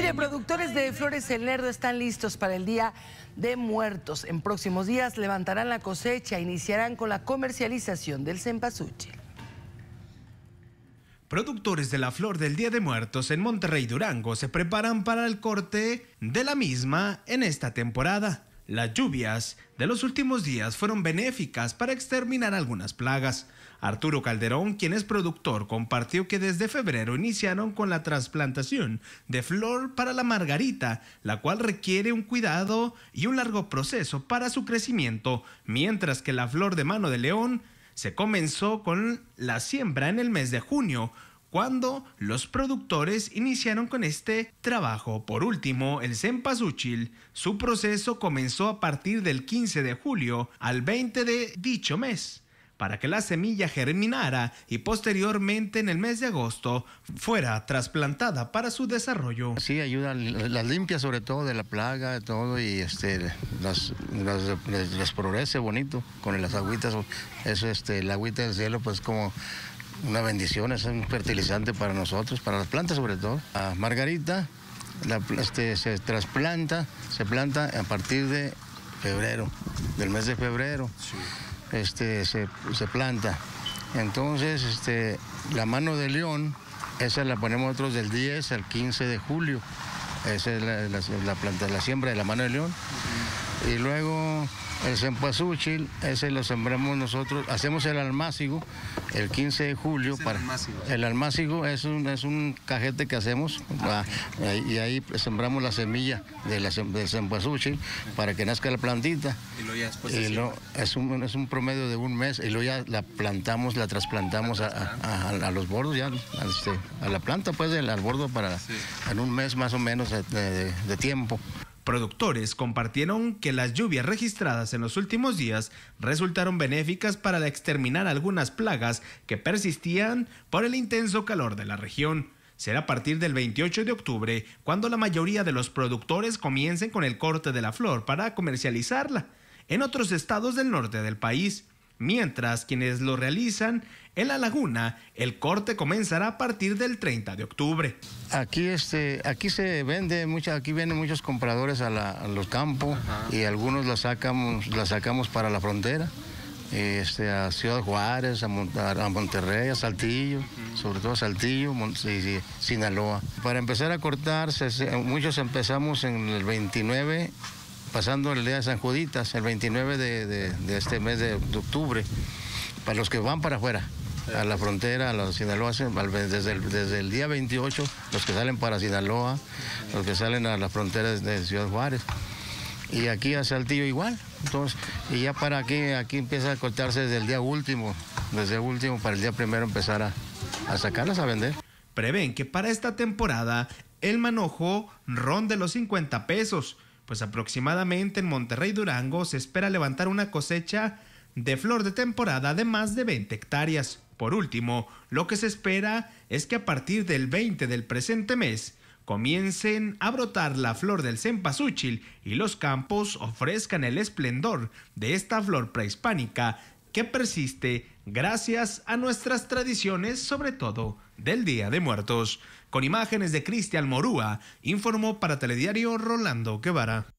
Mire, productores de Flores El Nerdo están listos para el Día de Muertos. En próximos días levantarán la cosecha e iniciarán con la comercialización del cempasúchil. Productores de la flor del Día de Muertos en Monterrey Durango se preparan para el corte de la misma en esta temporada. Las lluvias de los últimos días fueron benéficas para exterminar algunas plagas. Arturo Calderón, quien es productor, compartió que desde febrero iniciaron con la trasplantación de flor para la margarita, la cual requiere un cuidado y un largo proceso para su crecimiento, mientras que la flor de mano de león se comenzó con la siembra en el mes de junio, cuando los productores iniciaron con este trabajo. Por último, el cempasúchil, su proceso comenzó a partir del 15 de julio al 20 de dicho mes para que la semilla germinara y posteriormente en el mes de agosto fuera trasplantada para su desarrollo. Sí, ayuda, las limpias sobre todo de la plaga, de todo, y este, las, las, progrese bonito con las agüitas. Eso, este, el agüita del cielo, pues como una bendición, es un fertilizante para nosotros, para las plantas sobre todo. A margarita la, este, se trasplanta, se planta a partir de febrero, del mes de febrero. Este, se, se, planta. Entonces, este, la mano de león, esa la ponemos nosotros del 10 al 15 de julio. Esa es la, planta, la siembra de la mano de león. Y luego el cempasúchil, ese lo sembramos nosotros, hacemos el almácigo el 15 de julio. el para, El almácigo es un, es un cajete que hacemos y ahí sembramos la semilla de la para que nazca la plantita. Y lo ya después y es, un, es un promedio de un mes y luego ya la plantamos, la trasplantamos a, los bordos, ya este, a, la planta pues del al bordo para en un mes más o menos de tiempo. Productores compartieron que las lluvias registradas en los últimos días resultaron benéficas para exterminar algunas plagas que persistían por el intenso calor de la región. Será a partir del 28 de octubre cuando la mayoría de los productores comiencen con el corte de la flor para comercializarla en otros estados del norte del país mientras quienes lo realizan en la laguna, el corte comenzará a partir del 30 de octubre. Aquí este, aquí se vende aquí vienen muchos compradores a, los campos y algunos la sacamos, sacamos para la frontera. Este, a Ciudad Juárez, a, Monterrey, a Saltillo, sobre todo a Saltillo, y Sinaloa. Para empezar a cortar, muchos empezamos en el 29 pasando el día de San Juditas, el 29 de, este mes de, octubre, para los que van para afuera, a la frontera, a la Sinaloa, desde el, día 28, los que salen para Sinaloa, los que salen a las fronteras de Ciudad Juárez. Y aquí a Saltillo igual. Entonces, y ya para aquí, aquí empieza a cortarse desde el día último, desde el último para el día primero empezar a, sacarlas a vender. Prevén que para esta temporada el manojo ronde los 50 pesos pues aproximadamente en Monterrey Durango se espera levantar una cosecha de flor de temporada de más de 20 hectáreas. Por último, lo que se espera es que a partir del 20 del presente mes comiencen a brotar la flor del cempasúchil y los campos ofrezcan el esplendor de esta flor prehispánica que persiste gracias a nuestras tradiciones, sobre todo del Día de Muertos. Con imágenes de Cristian Morúa, informó para Telediario Rolando Guevara.